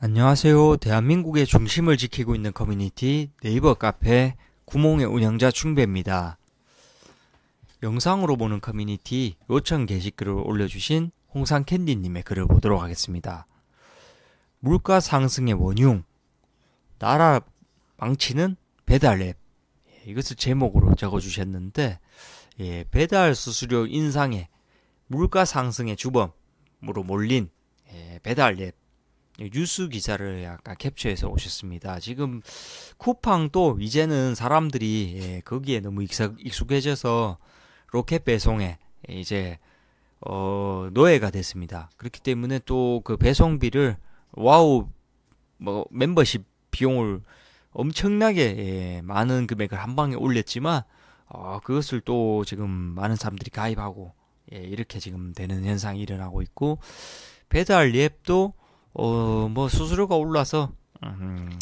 안녕하세요. 대한민국의 중심을 지키고 있는 커뮤니티 네이버 카페 구몽의 운영자 충배입니다. 영상으로 보는 커뮤니티 요청 게시글을 올려주신 홍상캔디님의 글을 보도록 하겠습니다. 물가 상승의 원흉, 나라 망치는 배달앱. 예, 이것을 제목으로 적어주셨는데, 예, 배달 수수료 인상에 물가 상승의 주범으로 몰린 예, 배달앱 뉴스 기사를 약간 캡처해서 오셨습니다. 지금 쿠팡도 이제는 사람들이 예, 거기에 너무 익숙해져서 로켓 배송에 이제 어, 노예가 됐습니다. 그렇기 때문에 또 그 배송비를 와우 뭐 멤버십 비용을 엄청나게 예, 많은 금액을 한 방에 올렸지만 어, 그것을 또 지금 많은 사람들이 가입하고 예, 이렇게 지금 되는 현상이 일어나고 있고 배달 앱도 어, 뭐 수수료가 올라서 음,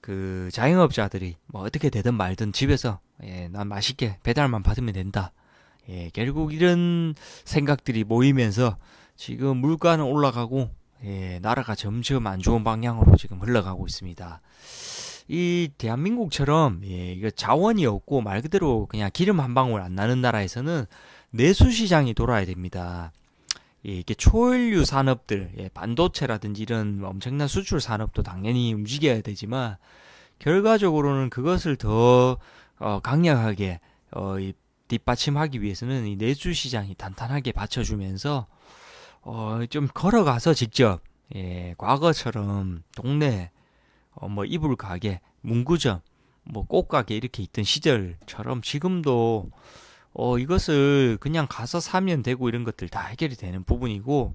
그 자영업자들이 뭐 어떻게 되든 말든 집에서 예, 난 맛있게 배달만 받으면 된다. 예, 결국 이런 생각들이 모이면서 지금 물가는 올라가고 예, 나라가 점점 안 좋은 방향으로 지금 흘러가고 있습니다. 이 대한민국처럼 예, 이거 자원이 없고 말 그대로 그냥 기름 한 방울 안 나는 나라에서는 내수 시장이 돌아야 됩니다. 예, 이게 초일류 산업들, 예, 반도체라든지 이런 엄청난 수출 산업도 당연히 움직여야 되지만 결과적으로는 그것을 더 어, 강력하게 어, 이, 뒷받침하기 위해서는 이 내수 시장이 단단하게 받쳐주면서 어, 좀 걸어가서 직접 예, 과거처럼 동네 어, 뭐 이불 가게, 문구점, 뭐 꽃가게 이렇게 있던 시절처럼 지금도 어, 이것을 그냥 가서 사면 되고 이런 것들 다 해결이 되는 부분이고,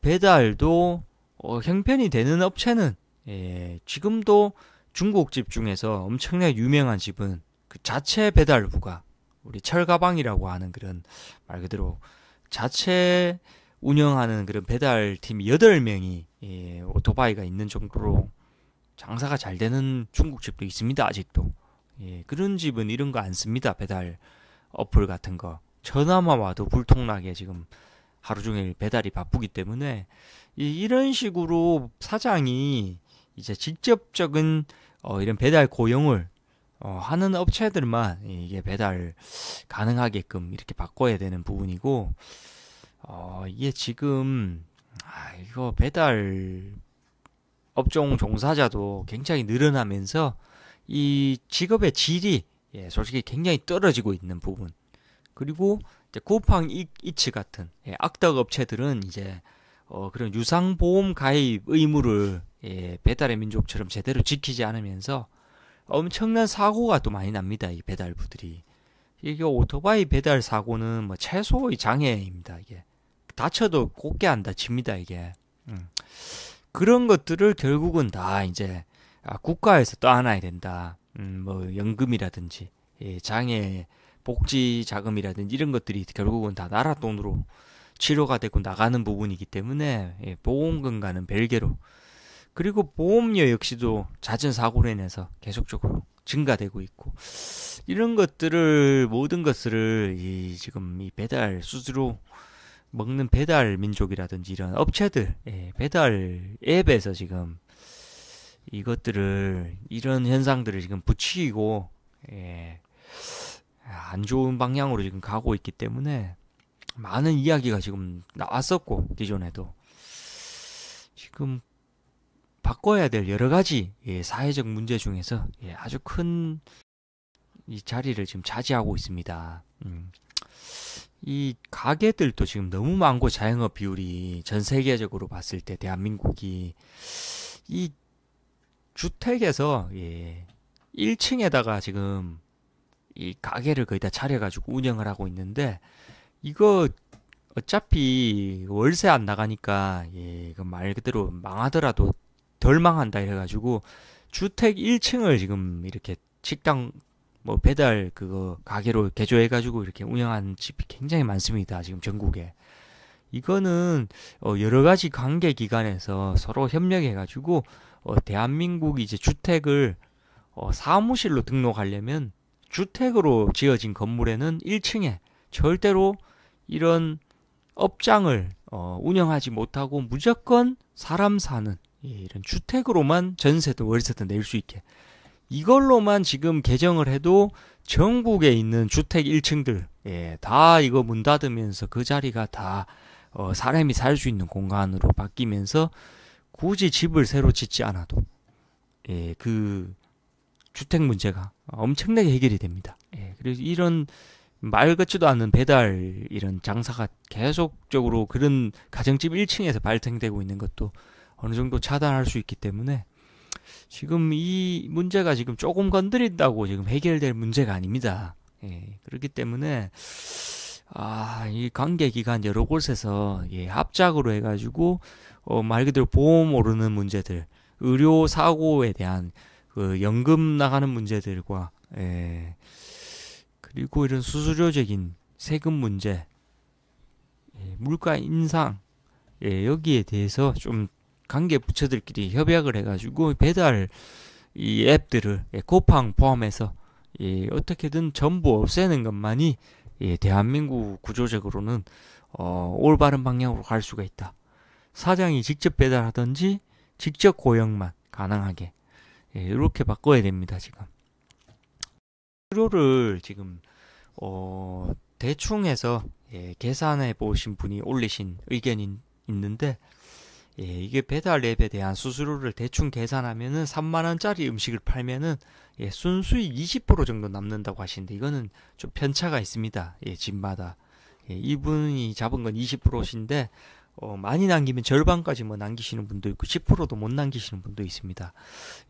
배달도 어, 형편이 되는 업체는 예, 지금도 중국집 중에서 엄청나게 유명한 집은 그 자체 배달부가 우리 철가방이라고 하는 그런 말 그대로 자체 운영하는 그런 배달팀 여덟 명이 예, 오토바이가 있는 정도로 장사가 잘 되는 중국집도 있습니다 아직도 예, 그런 집은 이런 거 안 씁니다 배달 어플 같은 거 전화만 와도 불통나게 지금 하루 종일 배달이 바쁘기 때문에 이런 식으로 사장이 이제 직접적인 어, 이런 배달 고용을 어, 하는 업체들만 이게 배달 가능하게끔 이렇게 바꿔야 되는 부분이고 어, 이게 지금 아, 이거 배달 업종 종사자도 굉장히 늘어나면서 이 직업의 질이 예, 솔직히 굉장히 떨어지고 있는 부분. 그리고 이제 쿠팡 이츠 같은 예, 악덕 업체들은 이제 어, 그런 유상보험 가입 의무를 예, 배달의 민족처럼 제대로 지키지 않으면서 엄청난 사고가 또 많이 납니다. 이 배달부들이. 이게 오토바이 배달 사고는 뭐 최소의 장애입니다. 이게 다쳐도 곱게 안 다칩니다. 이게 음. 그런 것들을 결국은 다 이제 아, 국가에서 떠안아야 된다. 음, 뭐 연금이라든지 예, 장애 복지 자금이라든지 이런 것들이 결국은 다 나라 돈으로 치료가 되고 나가는 부분이기 때문에 예, 보험금과는 별개로 그리고 보험료 역시도 잦은 사고로 인해서 계속적으로 증가되고 있고 이런 것들을 모든 것을 이 지금 이 배달 수수료 먹는 배달 민족이라든지 이런 업체들 예, 배달 앱에서 지금 이것들을 이런 현상들을 지금 붙이고 예, 안 좋은 방향으로 지금 가고 있기 때문에 많은 이야기가 지금 나왔었고 기존에도 지금 바꿔야 될 여러 가지 예, 사회적 문제 중에서 예, 아주 큰 이 자리를 지금 차지하고 있습니다. 음. 이 가게들도 지금 너무 많고 자영업 비율이 전 세계적으로 봤을 때 대한민국이 이 주택에서 예, 1층에다가 지금 이 가게를 거의 다 차려가지고 운영을 하고 있는데 이거 어차피 월세 안 나가니까 예, 말 그대로 망하더라도 덜 망한다 이래가지고 주택 1층을 지금 이렇게 식당 뭐 배달 그거 가게로 개조해가지고 이렇게 운영하는 집이 굉장히 많습니다 지금 전국에 이거는 어 여러 가지 관계 기관에서 서로 협력해 가지고 어 대한민국 이제 주택을 어 사무실로 등록하려면 주택으로 지어진 건물에는 1층에 절대로 이런 업장을 어, 운영하지 못하고 무조건 사람 사는 예, 이런 주택으로만 전세도월세도낼 수 있게 이걸로만 지금 개정을 해도 전국에 있는 주택 1층들 예, 다 이거 문 닫으면서 그 자리가 다 어, 사람이 살 수 있는 공간으로 바뀌면서 굳이 집을 새로 짓지 않아도 예, 그 주택 문제가 엄청나게 해결이 됩니다. 예, 그래서 이런 말 같지도 않은 배달 이런 장사가 계속적으로 그런 가정집 1층에서 발생되고 있는 것도 어느 정도 차단할 수 있기 때문에 지금 이 문제가 지금 조금 건드린다고 지금 해결될 문제가 아닙니다. 예, 그렇기 때문에 아, 이 관계기관 여러 곳에서 예, 합작으로 해가지고 어, 말 그대로 보험 오르는 문제들, 의료 사고에 대한 그 연금 나가는 문제들과 예, 그리고 이런 수수료적인 세금 문제, 예, 물가 인상 예, 여기에 대해서 좀 관계 부처들끼리 협약을 해가지고 배달 이 앱들을 예, 고팡 포함해서 예, 어떻게든 전부 없애는 것만이 예, 대한민국 구조적으로는 어, 올바른 방향으로 갈 수가 있다. 사장이 직접 배달하든지 직접 고용만 가능하게 예, 이렇게 바꿔야 됩니다. 지금 수료를 지금 어, 대충 해서 예, 계산해 보신 분이 올리신 의견이 있는데 예, 이게 배달 앱에 대한 수수료를 대충 계산하면은 3만 원짜리 음식을 팔면은 예, 순수익 20% 정도 남는다고 하시는데 이거는 좀 편차가 있습니다. 예, 집마다. 예, 이분이 잡은 건 20%신데 어, 많이 남기면 절반까지 뭐 남기시는 분도 있고 10%도 못 남기시는 분도 있습니다.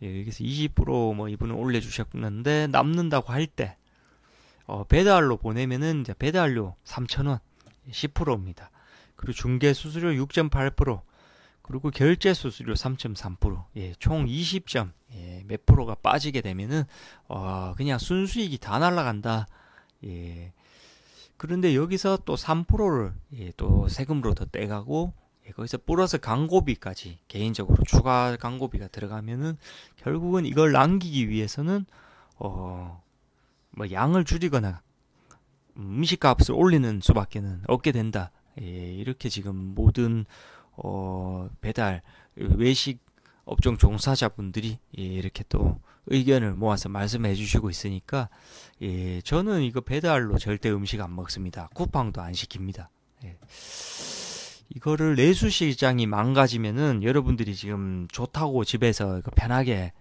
예, 여기서 20%뭐 이분은 올려주셨는데 남는다고 할 때 어, 배달로 보내면은 이제 배달료 3,000원 10%입니다. 예, 그리고 중개 수수료 6.8% 그리고 결제 수수료 3.3%, 예, 총 20점, 예, 몇 프로가 빠지게 되면은, 어, 그냥 순수익이 다 날라간다. 예. 그런데 여기서 또 3%를, 예, 또 세금으로 더 떼가고, 예, 거기서 플러스 광고비까지 개인적으로 추가 광고비가 들어가면은, 결국은 이걸 남기기 위해서는, 어, 뭐 양을 줄이거나, 음식값을 올리는 수밖에는 없게 된다. 예, 이렇게 지금 모든 어, 배달 외식 업종 종사자분들이 예, 이렇게 또 의견을 모아서 말씀해 주시고 있으니까 예, 저는 이거 배달로 절대 음식 안 먹습니다. 쿠팡도 안 시킵니다. 예. 이거를 내수시장이 망가지면은 여러분들이 지금 좋다고 집에서 편하게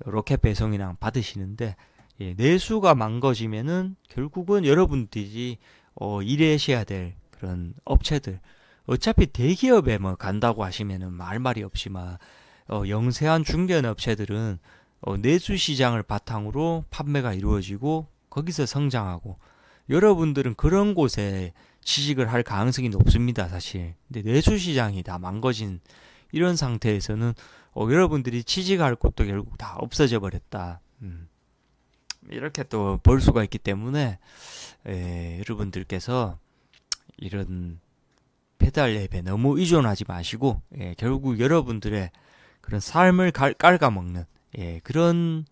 로켓 배송이랑 받으시는데 예, 내수가 망가지면은 결국은 여러분들이 어, 일하셔야 될 그런 업체들 어차피 대기업에 뭐 간다고 하시면은 말말이 없지만 어, 영세한 중견 업체들은 어, 내수 시장을 바탕으로 판매가 이루어지고 거기서 성장하고 여러분들은 그런 곳에 취직을 할 가능성이 높습니다 사실 근데 내수 시장이 다 망가진 이런 상태에서는 어, 여러분들이 취직할 곳도 결국 다 없어져 버렸다 음. 이렇게 또 볼 수가 있기 때문에 에, 예, 여러분들께서 이런 페달 앱에 너무 의존하지 마시고 예, 결국 여러분들의 그런 삶을 깔, 깔아먹는 예, 그런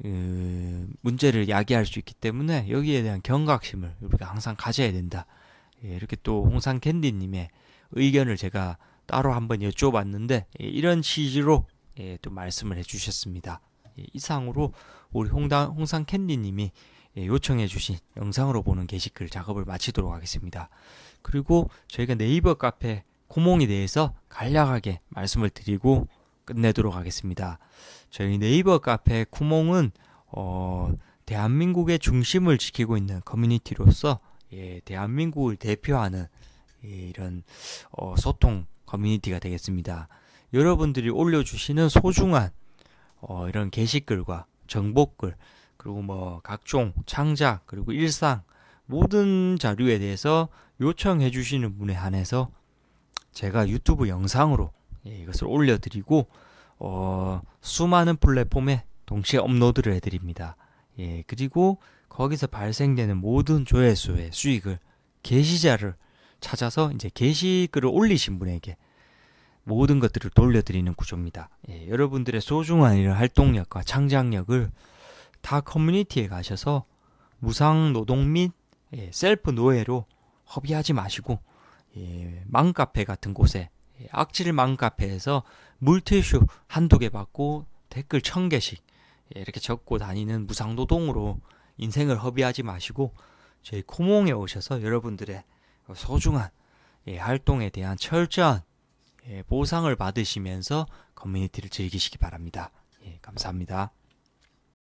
그, 문제를 야기할 수 있기 때문에 여기에 대한 경각심을 우리가 항상 가져야 된다. 예, 이렇게 또 홍상 캔디님의 의견을 제가 따로 한번 여쭤봤는데 예, 이런 취지로 예, 또 말씀을 해주셨습니다. 예, 이상으로 우리 홍 홍상 캔디님이 예, 요청해 주신 영상으로 보는 게시글 작업을 마치도록 하겠습니다. 그리고 저희가 네이버 카페 코몽에 대해서 간략하게 말씀을 드리고 끝내도록 하겠습니다. 저희 네이버 카페 쿠몽은 어, 대한민국의 중심을 지키고 있는 커뮤니티로서 예, 대한민국을 대표하는 예, 이런 어, 소통 커뮤니티가 되겠습니다. 여러분들이 올려주시는 소중한 어, 이런 게시글과 정보글 그리고 뭐 각종 창작 그리고 일상 모든 자료에 대해서 요청해 주시는 분에 한해서 제가 유튜브 영상으로 예, 이것을 올려드리고 어, 수많은 플랫폼에 동시에 업로드를 해드립니다. 예, 그리고 거기서 발생되는 모든 조회수의 수익을 게시자를 찾아서 이제 게시글을 올리신 분에게 모든 것들을 돌려드리는 구조입니다. 예, 여러분들의 소중한 이런 활동력과 창작력을 다 커뮤니티에 가셔서 무상 노동 및 예, 셀프 노예로 허비하지 마시고 예, 맘카페 같은 곳에 예, 악질 맘카페에서 물티슈 한두 개 받고 댓글 천 개씩 예, 이렇게 적고 다니는 무상 노동으로 인생을 허비하지 마시고 저희 코몽에 오셔서 여러분들의 소중한 예, 활동에 대한 철저한 예, 보상을 받으시면서 커뮤니티를 즐기시기 바랍니다. 예, 감사합니다.